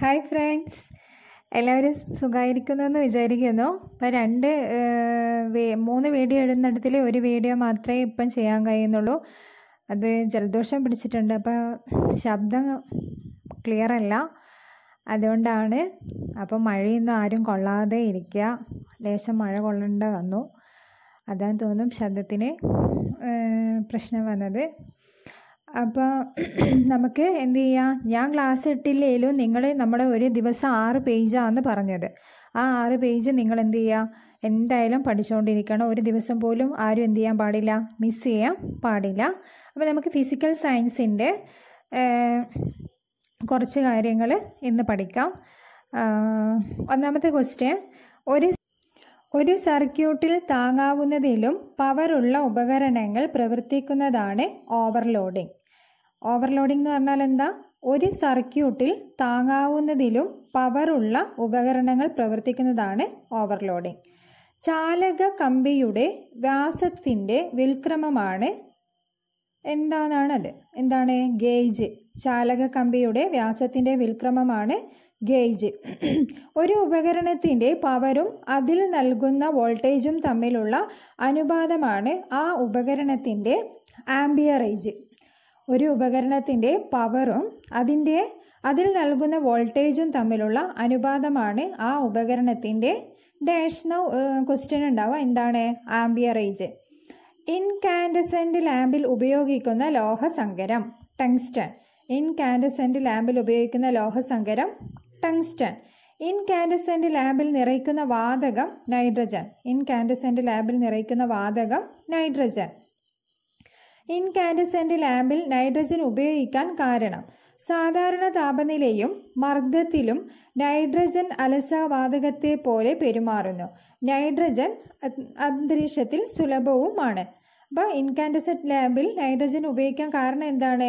hi friends എല്ലാവരും സുഖമായിരിക്കുന്നു എന്ന് വിചാരിക്കുന്നു അപ്പോൾ രണ്ട് മൂന്ന് വീഡിയോ ഇടുന്നിടത്തിൽ ഒരു വീഡിയോ മാത്രമേ ഇപ്പം ചെയ്യാൻ കഴിയുന്നുള്ളൂ അത് ജലദോഷം പിടിച്ചിട്ടുണ്ട് അപ്പോൾ ശബ്ദം ക്ലിയർ അല്ല അതുകൊണ്ടാണ് അപ്പോൾ മഴയൊന്നും ആരും കൊള്ളാതെ ഇരിക്കുക ലേശം മഴ കൊള്ളേണ്ട വന്നു അതാണ് തോന്നും ശബ്ദത്തിന് പ്രശ്നം വന്നത് അപ്പോൾ നമുക്ക് എന്ത് ചെയ്യാം ഞാൻ ക്ലാസ് ഇട്ടില്ലേലും നിങ്ങൾ നമ്മുടെ ഒരു ദിവസം ആറ് പേജാണെന്ന് പറഞ്ഞത് ആ ആറ് പേജ് നിങ്ങൾ എന്ത് ചെയ്യുക എന്തായാലും പഠിച്ചുകൊണ്ടിരിക്കണം ഒരു ദിവസം പോലും ആരും എന്ത് ചെയ്യാൻ പാടില്ല മിസ് ചെയ്യാൻ പാടില്ല അപ്പോൾ നമുക്ക് ഫിസിക്കൽ സയൻസിൻ്റെ കുറച്ച് കാര്യങ്ങൾ ഇന്ന് പഠിക്കാം ഒന്നാമത്തെ ക്വസ്റ്റ്യൻ ഒരു ഒരു സർക്യൂട്ടിൽ താങ്ങാവുന്നതിലും പവറുള്ള ഉപകരണങ്ങൾ പ്രവർത്തിക്കുന്നതാണ് ഓവർലോഡിംഗ് ഓവർലോഡിംഗ് എന്ന് പറഞ്ഞാൽ എന്താ ഒരു സർക്യൂട്ടിൽ താങ്ങാവുന്നതിലും പവറുള്ള ഉപകരണങ്ങൾ പ്രവർത്തിക്കുന്നതാണ് ഓവർലോഡിംഗ് ചാലക കമ്പിയുടെ വ്യാസത്തിൻ്റെ വിൽക്രമമാണ് എന്താണത് എന്താണ് ഗേജ് ചാലക കമ്പിയുടെ വ്യാസത്തിൻ്റെ വിൽക്രമമാണ് ഗേജ് ഒരു ഉപകരണത്തിൻ്റെ പവറും അതിൽ നൽകുന്ന വോൾട്ടേജും തമ്മിലുള്ള അനുപാതമാണ് ആ ഉപകരണത്തിൻ്റെ ആംബിയറേജ് ഒരു ഉപകരണത്തിൻ്റെ പവറും അതിൻ്റെ അതിൽ നൽകുന്ന വോൾട്ടേജും തമ്മിലുള്ള അനുപാതമാണ് ആ ഉപകരണത്തിൻ്റെ ഡാഷ് എന്ന ക്വസ്റ്റ്യൻ ഉണ്ടാവുക എന്താണ് ആംബിയറേജ് ഇൻകാൻഡസെൻ്റ് ലാമ്പിൽ ഉപയോഗിക്കുന്ന ലോഹസങ്കരം ടങ്സ്റ്റൺ ഇൻകാൻഡസെൻ്റ് ലാമ്പിൽ ഉപയോഗിക്കുന്ന ലോഹസങ്കരം ടങ്സ്റ്റൺ ഇൻകാൻഡസെൻ്റ് ലാമ്പിൽ നിറയ്ക്കുന്ന വാതകം നൈട്രജൻ ഇൻകാൻഡസെൻ്റ് ലാമ്പിൽ നിറയ്ക്കുന്ന വാതകം നൈട്രജൻ ഇൻകാൻഡസെൻ്റ് ലാമ്പിൽ നൈട്രജൻ ഉപയോഗിക്കാൻ കാരണം സാധാരണ താപനിലയും മർദ്ദത്തിലും നൈട്രജൻ അലസവാതകത്തെ പോലെ പെരുമാറുന്നു നൈട്രജൻ അന്തരീക്ഷത്തിൽ സുലഭവുമാണ് അപ്പോൾ ഇൻകാൻഡസെൻ്റ് ലാമ്പിൽ നൈട്രജൻ ഉപയോഗിക്കാൻ കാരണം എന്താണ്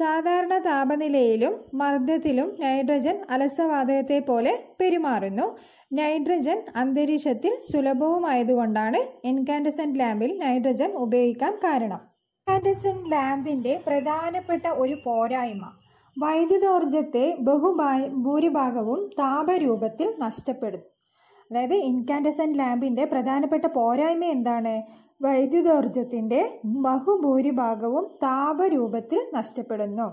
സാധാരണ താപനിലയിലും മർദ്ദത്തിലും നൈട്രജൻ അലസവാതകത്തെ പോലെ പെരുമാറുന്നു നൈട്രജൻ അന്തരീക്ഷത്തിൽ സുലഭവുമായതുകൊണ്ടാണ് ഇൻകാൻഡസെന്റ് ലാമ്പിൽ നൈട്രജൻ ഉപയോഗിക്കാൻ കാരണം ആൻഡസൺ ലാമ്പിൻ്റെ പ്രധാനപ്പെട്ട ഒരു പോരായ്മ വൈദ്യുതോർജത്തെ ബഹുഭാ ഭൂരിഭാഗവും താപരൂപത്തിൽ നഷ്ടപ്പെടുന്നു അതായത് ഇൻകാൻഡസൻ ലാമ്പിൻ്റെ പ്രധാനപ്പെട്ട പോരായ്മ എന്താണ് വൈദ്യുതോർജത്തിൻ്റെ ബഹുഭൂരിഭാഗവും താപരൂപത്തിൽ നഷ്ടപ്പെടുന്നു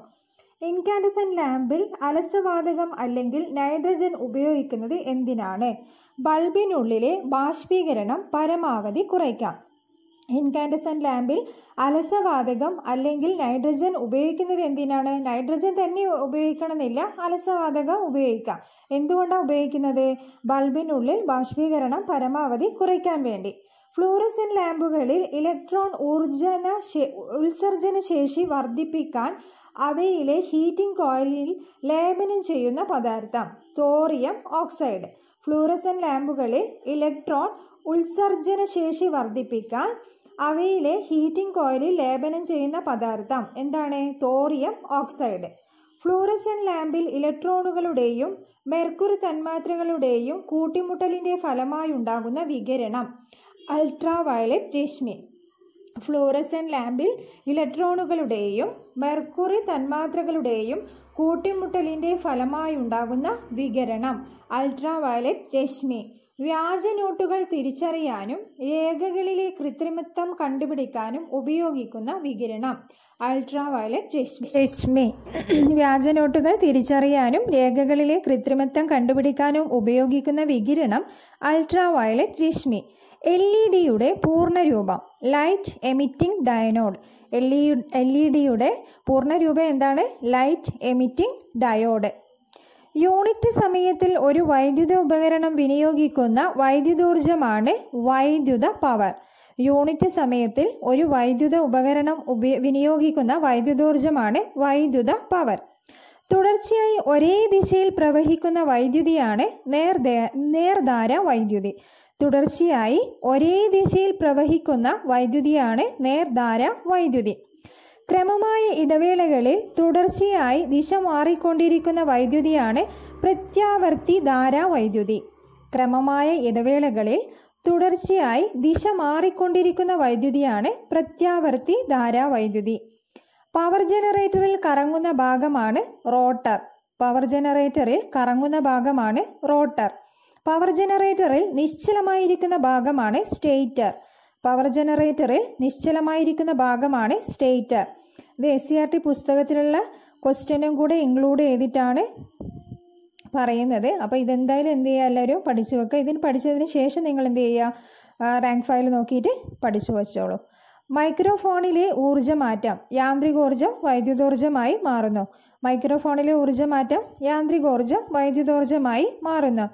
ഇൻകാൻഡസൻ ലാമ്പിൽ അലസവാതകം അല്ലെങ്കിൽ നൈട്രജൻ ഉപയോഗിക്കുന്നത് എന്തിനാണ് ബൾബിനുള്ളിലെ ബാഷ്പീകരണം പരമാവധി കുറയ്ക്കാം ഇൻകാൻഡസെൻ്റ് ലാമ്പിൽ അലസവാതകം അല്ലെങ്കിൽ നൈട്രജൻ ഉപയോഗിക്കുന്നത് എന്തിനാണ് നൈട്രജൻ തന്നെ ഉപയോഗിക്കണമെന്നില്ല അലസവാതകം ഉപയോഗിക്കാം എന്തുകൊണ്ടാണ് ഉപയോഗിക്കുന്നത് ബൾബിനുള്ളിൽ ബാഷ്പീകരണം പരമാവധി കുറയ്ക്കാൻ വേണ്ടി ഫ്ലൂറസൻ ലാമ്പുകളിൽ ഇലക്ട്രോൺ ഊർജന ഉത്സർജന ശേഷി വർദ്ധിപ്പിക്കാൻ അവയിലെ ഹീറ്റിംഗ് കോയിലിൽ ലേപനം ചെയ്യുന്ന പദാർത്ഥം തോറിയം ഓക്സൈഡ് ഫ്ലൂറസൻ ലാമ്പുകളിൽ ഇലക്ട്രോൺ ഉത്സർജന ശേഷി വർദ്ധിപ്പിക്കാൻ അവയിലെ ഹീറ്റിംഗ് കോയിലിൽ ലേപനം ചെയ്യുന്ന പദാർത്ഥം എന്താണ് തോറിയം ഓക്സൈഡ് ഫ്ലൂറസൻ ലാമ്പിൽ ഇലക്ട്രോണുകളുടെയും മെർക്കുറി തന്മാത്രകളുടെയും കൂട്ടിമുട്ടലിൻ്റെ ഫലമായി ഉണ്ടാകുന്ന വികരണം അൾട്രാ വയലറ്റ് രശ്മി ഫ്ലൂറസൻ ലാമ്പിൽ ഇലക്ട്രോണുകളുടെയും മെർക്കുറി തന്മാത്രകളുടെയും കൂട്ടിമുട്ടലിൻ്റെ ഫലമായി ഉണ്ടാകുന്ന വികരണം അൾട്രാ വയലറ്റ് രശ്മി വ്യാജനോട്ടുകൾ തിരിച്ചറിയാനും രേഖകളിലെ കൃത്രിമത്വം കണ്ടുപിടിക്കാനും ഉപയോഗിക്കുന്ന വികിരണം അൾട്രാ വയലറ്റ് രശ്മി വ്യാജനോട്ടുകൾ തിരിച്ചറിയാനും രേഖകളിലെ കൃത്രിമത്വം കണ്ടുപിടിക്കാനും ഉപയോഗിക്കുന്ന വികിരണം അൾട്രാ വയലറ്റ് രശ്മി എൽ ഇ ഡിയുടെ പൂർണ്ണരൂപം ലൈറ്റ് എമിറ്റിംഗ് ഡയനോഡ് എൽ ഇ എൽ ഇ ഡിയുടെ പൂർണ്ണരൂപം എന്താണ് ലൈറ്റ് എമിറ്റിംഗ് ഡയോഡ് യൂണിറ്റ് സമയത്തിൽ ഒരു വൈദ്യുത ഉപകരണം വിനിയോഗിക്കുന്ന വൈദ്യുതോർജ്ജമാണ് വൈദ്യുത പവർ യൂണിറ്റ് സമയത്തിൽ ഒരു വൈദ്യുത ഉപകരണം വിനിയോഗിക്കുന്ന വൈദ്യുതോർജ്ജമാണ് വൈദ്യുത പവർ തുടർച്ചയായി ഒരേ ദിശയിൽ പ്രവഹിക്കുന്ന വൈദ്യുതിയാണ് നേർദേ നേർധാര വൈദ്യുതി തുടർച്ചയായി ഒരേ ദിശയിൽ പ്രവഹിക്കുന്ന വൈദ്യുതിയാണ് നേർധാര വൈദ്യുതി ക്രമമായ ഇടവേളകളിൽ തുടർച്ചയായി ദിശ മാറിക്കൊണ്ടിരിക്കുന്ന വൈദ്യുതിയാണ് പ്രത്യാവർത്തി ധാരാ വൈദ്യുതി ക്രമമായ ഇടവേളകളിൽ തുടർച്ചയായി ദിശ മാറിക്കൊണ്ടിരിക്കുന്ന വൈദ്യുതിയാണ് പ്രത്യാവർത്തി ധാരാ വൈദ്യുതി പവർ ജനറേറ്ററിൽ കറങ്ങുന്ന ഭാഗമാണ് റോട്ടർ പവർ ജനറേറ്ററിൽ കറങ്ങുന്ന ഭാഗമാണ് റോട്ടർ പവർ ജനറേറ്ററിൽ നിശ്ചലമായിരിക്കുന്ന ഭാഗമാണ് സ്റ്റേറ്റർ പവർ ജനറേറ്ററിൽ നിശ്ചലമായിരിക്കുന്ന ഭാഗമാണ് സ്റ്റേറ്റർ ഇത് എസ് സി ആർ ടി പുസ്തകത്തിലുള്ള ക്വസ്റ്റ്യനും കൂടെ ഇൻക്ലൂഡ് ചെയ്തിട്ടാണ് പറയുന്നത് അപ്പോൾ ഇതെന്തായാലും എന്ത് ചെയ്യുക എല്ലാവരും പഠിച്ചു വെക്കുക ഇതിന് പഠിച്ചതിന് ശേഷം നിങ്ങൾ എന്ത് ചെയ്യുക റാങ്ക് ഫയൽ നോക്കിയിട്ട് പഠിച്ചു വച്ചോളൂ മൈക്രോഫോണിലെ ഊർജ്ജമാറ്റം യാന്ത്രികോർജ്ജം വൈദ്യുതോർജ്ജമായി മാറുന്നു മൈക്രോഫോണിലെ ഊർജ്ജമാറ്റം യാന്ത്രികോർജ്ജം വൈദ്യുതോർജ്ജമായി മാറുന്നു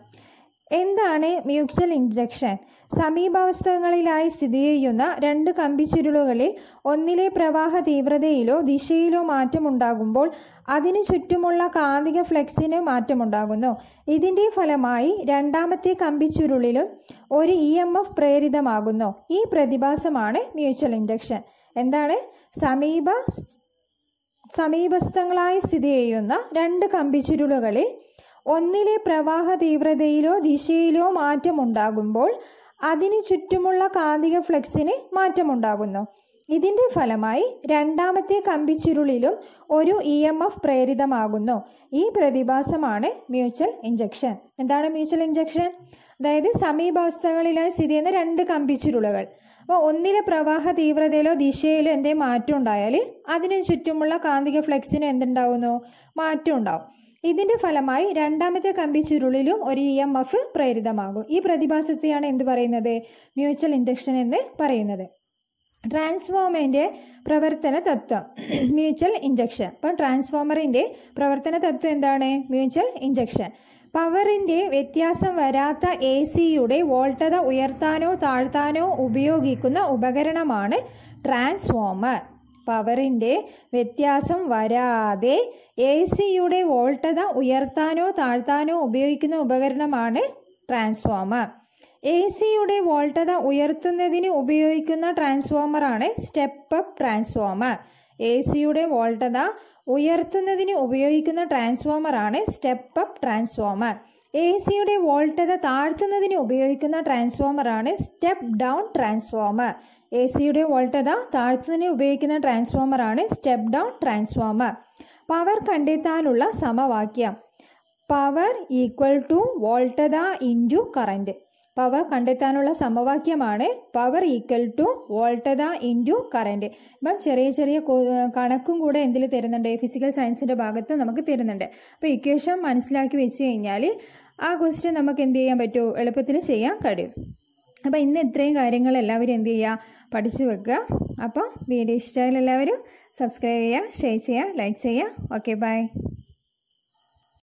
എന്താണ് മ്യൂച്വൽ ഇൻജക്ഷൻ സമീപാവസ്ഥകളിലായി സ്ഥിതി ചെയ്യുന്ന രണ്ട് കമ്പിച്ചുരുളുകളിൽ ഒന്നിലെ പ്രവാഹ തീവ്രതയിലോ ദിശയിലോ മാറ്റമുണ്ടാകുമ്പോൾ അതിനു ചുറ്റുമുള്ള കാന്തിക ഫ്ലെക്സിന് മാറ്റമുണ്ടാകുന്നു ഇതിൻ്റെ ഫലമായി രണ്ടാമത്തെ കമ്പിച്ചുരുളിലും ഒരു ഇ എം എഫ് പ്രേരിതമാകുന്നു ഈ പ്രതിഭാസമാണ് മ്യൂച്വൽ ഇൻഡക്ഷൻ എന്താണ് സമീപ സമീപസ്ഥങ്ങളായി സ്ഥിതി ചെയ്യുന്ന രണ്ട് കമ്പിച്ചുരുളുകളിൽ ഒന്നിലെ പ്രവാഹ തീവ്രതയിലോ ദിശയിലോ മാറ്റമുണ്ടാകുമ്പോൾ അതിനു ചുറ്റുമുള്ള കാന്തിക ഫ്ലെക്സിന് മാറ്റമുണ്ടാകുന്നു ഇതിന്റെ ഫലമായി രണ്ടാമത്തെ കമ്പിച്ചുരുളിലും ഒരു ഇ എം എഫ് പ്രേരിതമാകുന്നു ഈ പ്രതിഭാസമാണ് മ്യൂച്വൽ ഇഞ്ചക്ഷൻ എന്താണ് മ്യൂച്വൽ ഇഞ്ചക്ഷൻ അതായത് സമീപാവസ്ഥകളിലായി സ്ഥിതി ചെയ്യുന്ന രണ്ട് കമ്പിച്ചുരുളുകൾ അപ്പോൾ ഒന്നിലെ പ്രവാഹ തീവ്രതയിലോ ദിശയിലോ എന്തെങ്കിലും മാറ്റം ഉണ്ടായാൽ അതിനു ചുറ്റുമുള്ള കാന്തിക ഫ്ലെക്സിനോ എന്തുണ്ടാവുന്നു മാറ്റം ഉണ്ടാവും ഇതിന്റെ ഫലമായി രണ്ടാമത്തെ കമ്പി ചുരുളിലും ഒരു ഇ എം എഫ് പ്രേരിതമാകും ഈ പ്രതിഭാസത്തെയാണ് എന്ത് പറയുന്നത് മ്യൂച്വൽ ഇൻഡക്ഷൻ എന്ന് പറയുന്നത് ട്രാൻസ്ഫോമറിൻ്റെ പ്രവർത്തന തത്വം മ്യൂച്വൽ ഇഞ്ചക്ഷൻ അപ്പം ട്രാൻസ്ഫോമറിൻ്റെ പ്രവർത്തന തത്വം എന്താണ് മ്യൂച്വൽ ഇഞ്ചക്ഷൻ പവറിൻ്റെ വ്യത്യാസം വരാത്ത എ സിയുടെ വോൾട്ടത ഉയർത്താനോ താഴ്ത്താനോ ഉപയോഗിക്കുന്ന ഉപകരണമാണ് ട്രാൻസ്ഫോമർ പവറിൻ്റെ വ്യത്യാസം വരാതെ എ സിയുടെ വോൾട്ടത ഉയർത്താനോ താഴ്ത്താനോ ഉപയോഗിക്കുന്ന ഉപകരണമാണ് ട്രാൻസ്ഫോമർ എ സിയുടെ വോൾട്ടത ഉയർത്തുന്നതിന് ഉപയോഗിക്കുന്ന ട്രാൻസ്ഫോമറാണ് സ്റ്റെപ്പ് അപ്പ് ട്രാൻസ്ഫോമർ എ സിയുടെ വോൾട്ടത ഉയർത്തുന്നതിന് ഉപയോഗിക്കുന്ന ട്രാൻസ്ഫോമറാണ് സ്റ്റെപ്പ് അപ്പ് ട്രാൻസ്ഫോമർ എ സിയുടെ വോൾട്ടേജ് താഴ്ത്തുന്നതിന് ഉപയോഗിക്കുന്ന ട്രാൻസ്ഫോമറാണ് സ്റ്റെപ്പ് ഡൗൺ ട്രാൻസ്ഫോമർ എ സിയുടെ വോൾട്ടേജ് താഴ്ത്തുന്നതിന് ഉപയോഗിക്കുന്ന ട്രാൻസ്ഫോമറാണ് സ്റ്റെപ്പ് ഡൗൺ ട്രാൻസ്ഫോമർ പവർ കണ്ടെത്താനുള്ള സമവാക്യം power equal to voltage into current power കണ്ടെത്താനുള്ള സമവാക്യമാണ് പവർ ഈക്വൽ ടു വോൾട്ടത ഇൻറ്റു കറൻറ്റ് ഇപ്പം ചെറിയ ചെറിയ കണക്കും കൂടെ എന്തിൽ തരുന്നുണ്ട് ഫിസിക്കൽ സയൻസിൻ്റെ ഭാഗത്ത് നമുക്ക് തരുന്നുണ്ട് അപ്പോൾ ഇക്വേഷൻ മനസ്സിലാക്കി വെച്ച് കഴിഞ്ഞാൽ ആ ക്വസ്റ്റ്യൻ നമുക്ക് എന്ത് ചെയ്യാൻ പറ്റുമോ എളുപ്പത്തിൽ ചെയ്യാൻ കഴിയും അപ്പോൾ ഇന്ന് ഇത്രയും കാര്യങ്ങൾ എല്ലാവരും എന്ത് ചെയ്യുക പഠിച്ചു വെക്കുക അപ്പോൾ വീഡിയോ ഇഷ്ടമായാലും എല്ലാവരും സബ്സ്ക്രൈബ് ചെയ്യുക ഷെയർ ചെയ്യുക ലൈക്ക് ചെയ്യുക ഓക്കെ ബൈ